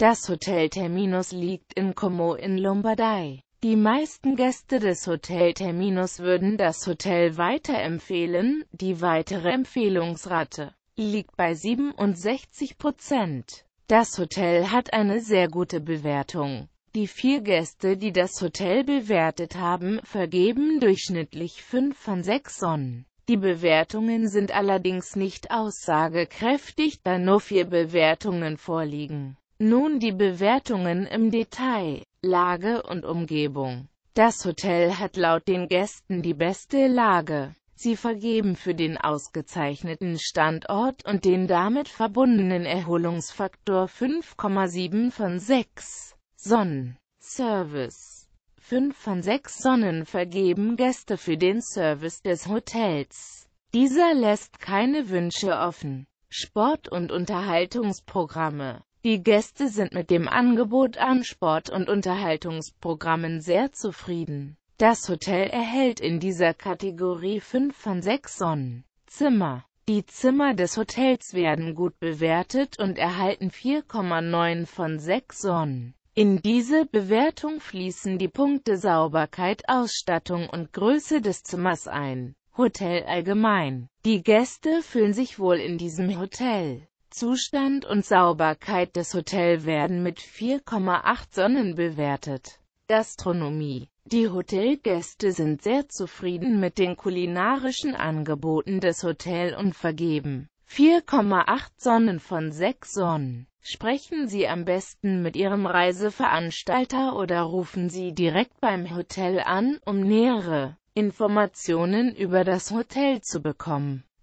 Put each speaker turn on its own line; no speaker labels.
Das Hotel Terminus liegt in Como in Lombardei. Die meisten Gäste des Hotel Terminus würden das Hotel weiterempfehlen, die weitere Empfehlungsrate liegt bei 67 Prozent. Das Hotel hat eine sehr gute Bewertung. Die vier Gäste, die das Hotel bewertet haben, vergeben durchschnittlich 5 von 6 Sonnen. Die Bewertungen sind allerdings nicht aussagekräftig, da nur vier Bewertungen vorliegen. Nun die Bewertungen im Detail, Lage und Umgebung. Das Hotel hat laut den Gästen die beste Lage. Sie vergeben für den ausgezeichneten Standort und den damit verbundenen Erholungsfaktor 5,7 von 6 Sonnen. Service 5 von 6 Sonnen vergeben Gäste für den Service des Hotels. Dieser lässt keine Wünsche offen. Sport- und Unterhaltungsprogramme die Gäste sind mit dem Angebot an Sport- und Unterhaltungsprogrammen sehr zufrieden. Das Hotel erhält in dieser Kategorie 5 von 6 Sonnen. Zimmer Die Zimmer des Hotels werden gut bewertet und erhalten 4,9 von 6 Sonnen. In diese Bewertung fließen die Punkte Sauberkeit, Ausstattung und Größe des Zimmers ein. Hotel allgemein. Die Gäste fühlen sich wohl in diesem Hotel. Zustand und Sauberkeit des Hotels werden mit 4,8 Sonnen bewertet. Gastronomie Die Hotelgäste sind sehr zufrieden mit den kulinarischen Angeboten des Hotels und vergeben 4,8 Sonnen von 6 Sonnen. Sprechen Sie am besten mit Ihrem Reiseveranstalter oder rufen Sie direkt beim Hotel an, um nähere Informationen über das Hotel zu bekommen.